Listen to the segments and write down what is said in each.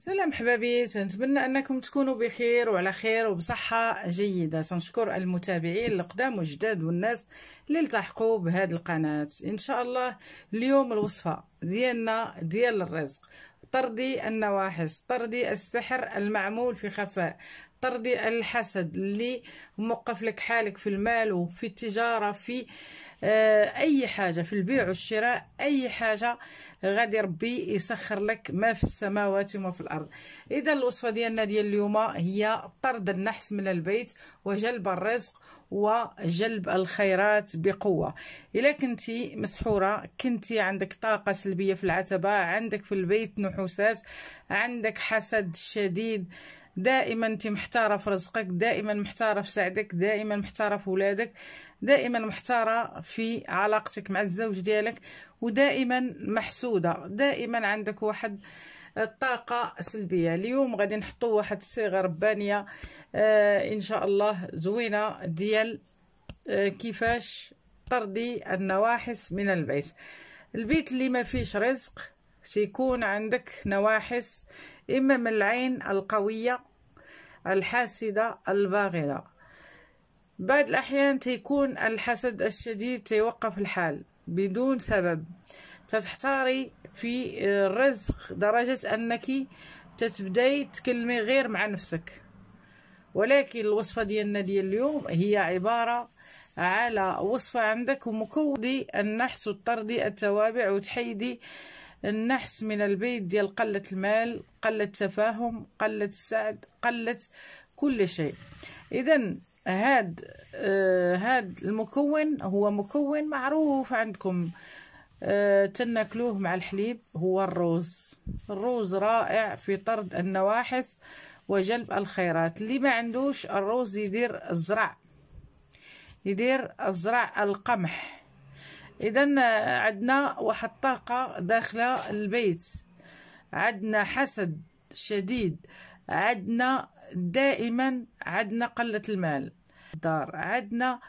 سلام حبابي نتمنى انكم تكونوا بخير وعلى خير وبصحه جيده تنشكر المتابعين القدام وجداد والناس اللي التحقوا بهذه القناه ان شاء الله اليوم الوصفه ديالنا ديال الرزق طردي النواحس طردي السحر المعمول في خفاء طردي الحسد اللي موقف لك حالك في المال وفي التجارة في آه، أي حاجة في البيع والشراء أي حاجة غادي ربي يسخر لك ما في السماوات وما في الأرض إذا الوصفة ديالنا ديال اليوم هي طرد النحس من البيت وجلب الرزق وجلب الخيرات بقوة إلا كنتي مسحورة كنتي عندك طاقة سلبية في العتبة عندك في البيت نحوسات عندك حسد شديد دائما انت محتاره في رزقك دائما محتاره في سعدك دائما محتاره في ولادك دائما محتاره في علاقتك مع الزوج ديالك ودائما محسوده دائما عندك واحد الطاقه سلبيه اليوم غادي نحطوا واحد الصيغه ربانيه آه ان شاء الله زوينه ديال آه كيفاش طردي النواحس من البيت البيت اللي ما فيش رزق سيكون عندك نواحس إما من العين القوية الحاسدة الباغرة بعض الأحيان تيكون الحسد الشديد تيوقف الحال بدون سبب تتحتاري في الرزق درجة أنك تتبداي تكلمي غير مع نفسك ولكن الوصفة ديالنا ديال اليوم هي عبارة على وصفة عندك ومكودي النحس والطردي التوابع وتحيدي النحس من البيت ديال قلة المال قلة التفاهم قلة السعد قلة كل شيء إذا هاد آه هاد المكون هو مكون معروف عندكم آه تناكلوه مع الحليب هو الروز الروز رائع في طرد النواحس وجلب الخيرات اللي ما عندوش الروز يدير الزرع يدير الزرع القمح اذا عندنا واحد الطاقه داخله البيت عندنا حسد شديد عندنا دائما عندنا قله المال الدار عندنا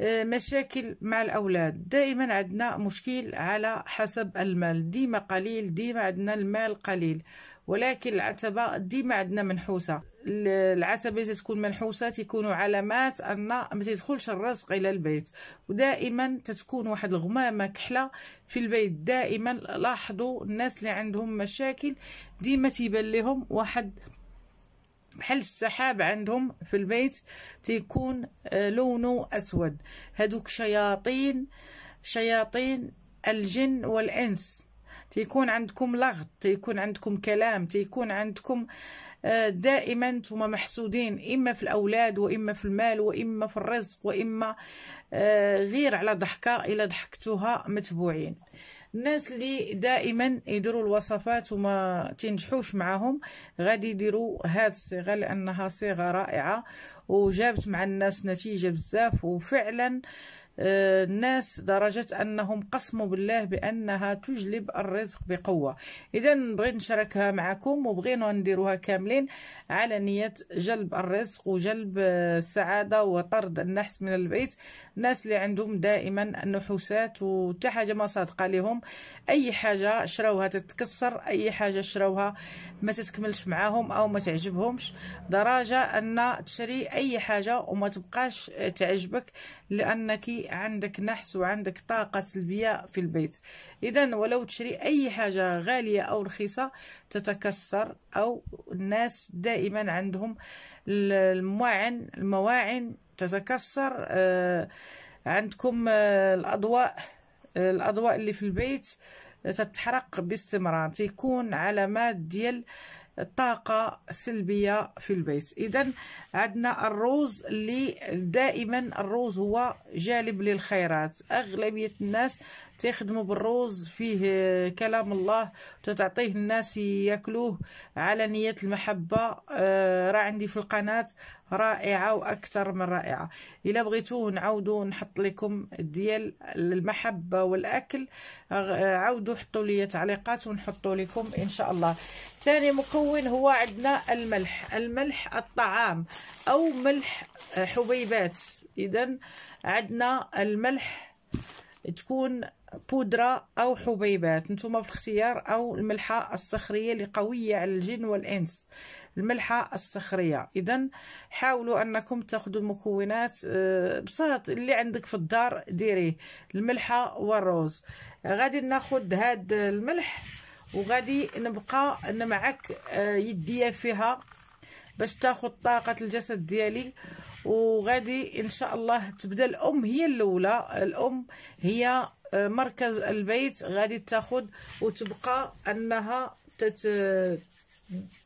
آه، مشاكل مع الأولاد دائما عندنا مشكل على حسب المال ديما قليل ديما عندنا المال قليل ولكن العتبة ديما عندنا منحوسة العتبة تكون منحوسة تكون علامات أن ما تدخلش الرزق إلى البيت ودائما تتكون واحد الغمامة كحلة في البيت دائما لاحظوا الناس اللي عندهم مشاكل ديما تيبان لهم واحد بحال السحاب عندهم في البيت تيكون آه، لونه أسود هادوك شياطين شياطين الجن والإنس تيكون عندكم لغط تيكون عندكم كلام تيكون عندكم آه آه، دائما انتم محسودين اما في الاولاد واما في المال واما في الرزق واما آه، غير على ضحكه الا ضحكتوها متبوعين الناس اللي دائما يديروا الوصفات وما تنجحوش معاهم غادي يديروا هاد الصيغه لانها صيغه رائعه وجابت مع الناس نتيجه بزاف وفعلا آه آه، الناس درجة أنهم قسموا بالله بأنها تجلب الرزق بقوة إذا بغيت نشاركها معكم وبغينا نديروها كاملين على نية جلب الرزق وجلب آه، السعادة وطرد النحس من البيت الناس اللي عندهم دائما النحوسات وتا حاجة ما صادقة لهم أي حاجة شروها تتكسر أي حاجة شروها ما تتكملش معاهم أو ما تعجبهمش درجة أن تشري أي حاجة وما تبقاش آه، تعجبك لأنك عندك نحس وعندك طاقة سلبية في البيت إذا ولو تشري أي حاجة غالية أو رخيصة تتكسر أو الناس دائما عندهم المواعن المواعن تتكسر آه، عندكم آه، الأضواء الأضواء اللي في البيت تتحرق باستمرار تيكون علامات ديال الطاقة السلبية في البيت إذا عندنا الروز اللي دائما الروز هو جالب للخيرات أغلبية الناس تخدموا بالروز فيه كلام الله تتعطيه الناس ياكلوه على نية المحبة آه، راه عندي في القناة رائعة وأكثر من رائعة إلا بغيتوه نعاودو نحط لكم ديال المحبة والأكل آه، عاودوا حطوا لي تعليقات ونحطوا لكم إن شاء الله ثاني مكون المكون هو عندنا الملح الملح الطعام او ملح حبيبات اذا عندنا الملح تكون بودرة أو حبيبات نتوما بالاختيار أو الملحة الصخرية اللي قوية على الجن والإنس الملحة الصخرية إذا حاولوا أنكم تاخذوا المكونات آه، بساط اللي عندك في الدار ديريه الملحة والروز غادي ناخد هاد الملح وغادي نبقى انا معك آه، يديا فيها باش تاخذ طاقه الجسد ديالي وغادي ان شاء الله تبدا الام هي الاولى الام هي آه، مركز البيت غادي تاخذ وتبقى انها تت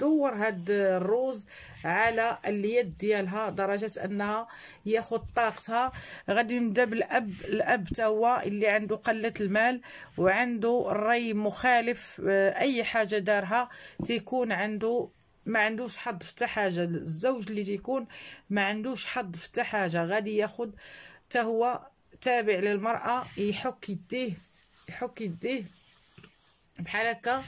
دور هاد الروز على اليد ديالها درجه انها ياخذ طاقتها غادي نبدا بالاب الاب تا هو اللي عنده قله المال وعنده الري مخالف آه، اي حاجه دارها تيكون عنده ما عندوش حظ في حاجه الزوج اللي تيكون ما عندوش حظ في حاجه غادي ياخذ تا هو تابع للمراه يحك يديه يحك يديه بحال هكا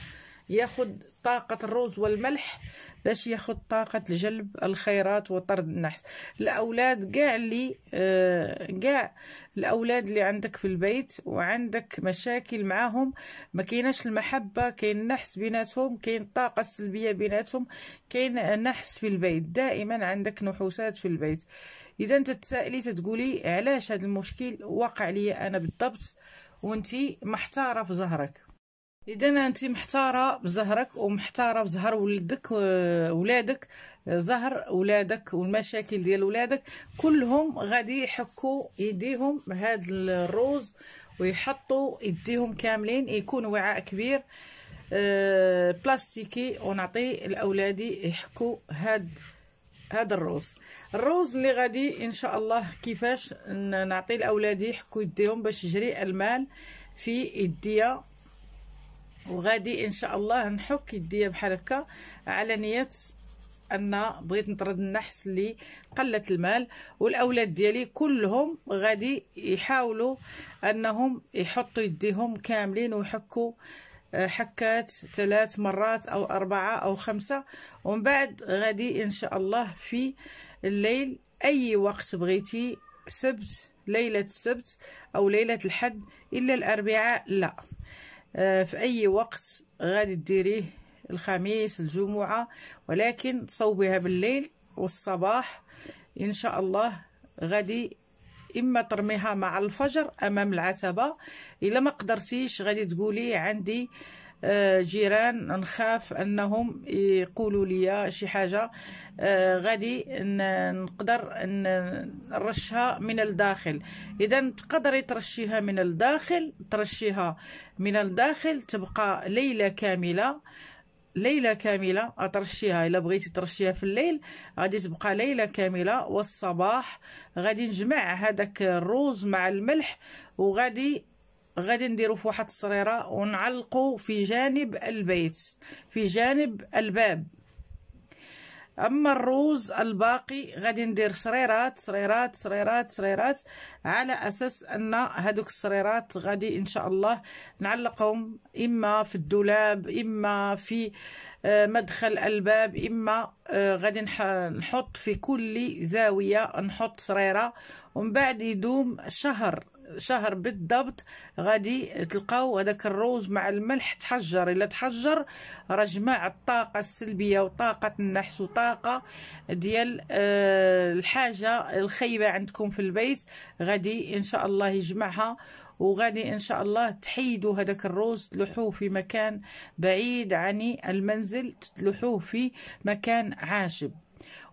ياخد طاقة الرز والملح باش ياخد طاقة جلب الخيرات وطرد النحس الأولاد كاع اللي آه، كاع الأولاد اللي عندك في البيت وعندك مشاكل معاهم ما كايناش المحبة كاين نحس بيناتهم كاين الطاقة السلبية بيناتهم كاين نحس في البيت دائما عندك نحوسات في البيت إذا أنت تسألي تتقولي علاش هذا المشكل وقع لي أنا بالضبط وانتي محتارة في ظهرك اذا انت محتاره بزهرك ومحتاره بزهر ولدك آه، ولادك آه، زهر ولادك والمشاكل ديال ولادك كلهم غادي يحكوا يديهم بهذا الروز ويحطوا يديهم كاملين يكون وعاء كبير آه، بلاستيكي ونعطي لاولادي يحكوا هاد هذا الروز الروز اللي غادي ان شاء الله كيفاش نعطي لاولادي يحكوا يديهم باش يجري المال في يديا وغادي ان شاء الله نحك يديا بحال هكا على نيه ان بغيت نطرد النحس اللي قلت المال والاولاد ديالي كلهم غادي يحاولوا انهم يحطوا يديهم كاملين ويحكوا آه، حكات ثلاث مرات او اربعه او خمسه ومن بعد غادي ان شاء الله في الليل اي وقت بغيتي سبت ليله السبت او ليله الحد الا الاربعاء لا آه، في اي وقت غادي ديريه الخميس الجمعه ولكن صوبيها بالليل والصباح ان شاء الله غادي اما ترميها مع الفجر امام العتبه الا ما قدرتيش غادي تقولي عندي آه آه، جيران نخاف انهم يقولوا لي شي حاجه آه، غادي نقدر نرشها من الداخل اذا تقدري ترشيها من الداخل ترشيها من الداخل تبقى ليله كامله ليله كامله اترشيها الا بغيتي ترشيها في الليل غادي تبقى ليله كامله والصباح غادي نجمع هذاك الروز مع الملح وغادي غادي نديرو في واحد الصريره ونعلقو في جانب البيت في جانب الباب اما الروز الباقي غادي ندير صريرات صريرات صريرات صريرات على اساس ان هذوك الصريرات غادي ان شاء الله نعلقهم اما في الدولاب اما في آه، مدخل الباب اما آه، غادي نحط في كل زاويه نحط صريره ومن بعد يدوم شهر شهر بالضبط غادي تلقاو هذاك الروز مع الملح تحجر الا تحجر راه جمع الطاقه السلبيه وطاقه النحس وطاقه ديال آه، الحاجه الخايبه عندكم في البيت غادي ان شاء الله يجمعها وغادي ان شاء الله تحيدوا هذاك الروز تلوحوه في مكان بعيد عن المنزل تلوحوه في مكان عاشب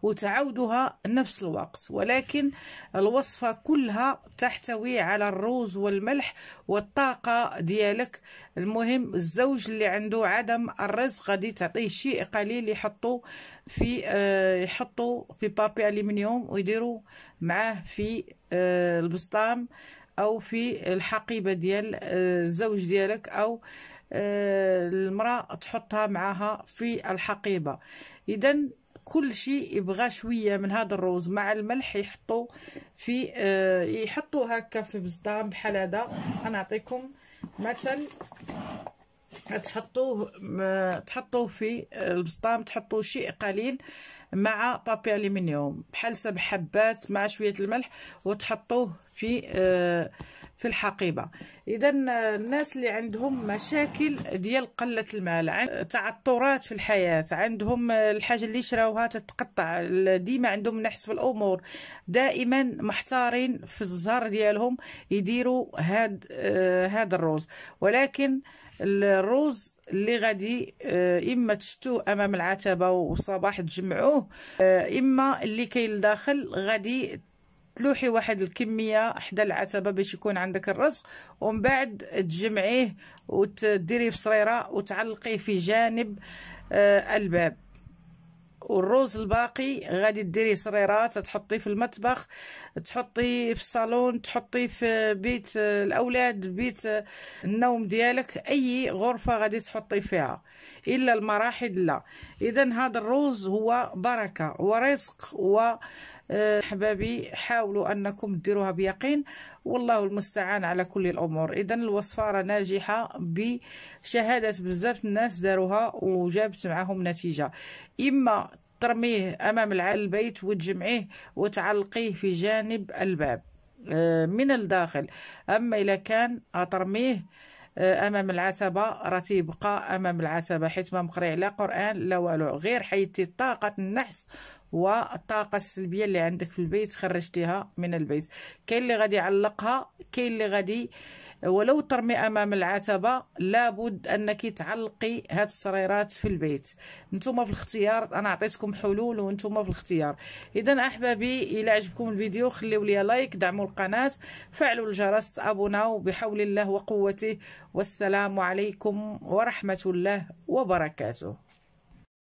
وتعودها نفس الوقت ولكن الوصفة كلها تحتوي على الروز والملح والطاقة ديالك المهم الزوج اللي عنده عدم الرزق غادي تعطيه شيء قليل يحطو في آه، يحطو في بابي ألمنيوم ويديرو معاه في آه، البسطام او في الحقيبه ديال آه، الزوج ديالك او المراه تحطها معها في الحقيبه اذا كل شيء يبغى شويه من هذا الروز مع الملح يحطوا في آه، يحطوا هكا في بزطام بحال هذا انا اعطيكم مثل تحطوه آه، تحطوه في البسطام تحطوه شيء قليل مع بابي الومنيوم بحال سبع حبات مع شويه الملح وتحطوه في آه، في الحقيبه اذا الناس اللي عندهم مشاكل ديال قله المال تعثرات في الحياه عندهم الحاجه اللي شراوها تتقطع ديما عندهم نحس في الامور دائما محتارين في الزهر ديالهم يديروا هاد هاد الروز ولكن الروز اللي غادي اما تشتوه امام العتبه والصباح تجمعوه اما اللي كاين لداخل غادي تلوحي واحد الكميه حدا العتبه باش يكون عندك الرزق ومن بعد تجمعيه وتديريه في صريره وتعلقيه في جانب آه، الباب والروز الباقي غادي ديريه صريرات تحطيه في المطبخ تحطي في الصالون تحطي في بيت آه، الاولاد بيت آه، النوم ديالك اي غرفه غادي تحطي فيها الا المراحل لا اذا هذا الروز هو بركه ورزق و أه، احبابي حاولوا انكم ديروها بيقين والله المستعان على كل الامور اذا الوصفه ناجحه بشهاده بزاف الناس داروها وجابت معاهم نتيجه اما ترميه امام البيت وتجمعيه وتعلقيه في جانب الباب أه، من الداخل اما اذا كان ترميه أه، امام العتبه راه تيبقى امام العتبه حيت ما مقري على قران لا والو غير حيدتي طاقه النحس والطاقه السلبيه اللي عندك في البيت خرجتيها من البيت كاين اللي غادي يعلقها كاين اللي غادي ولو ترمي امام العتبه لابد انك تعلقي هاد السريرات في البيت نتوما في الاختيار انا عطيتكم حلول وانتوما في الاختيار اذا احبابي الى عجبكم الفيديو خليو لي لايك دعموا القناه فعلوا الجرس ابوناو بحول الله وقوته والسلام عليكم ورحمه الله وبركاته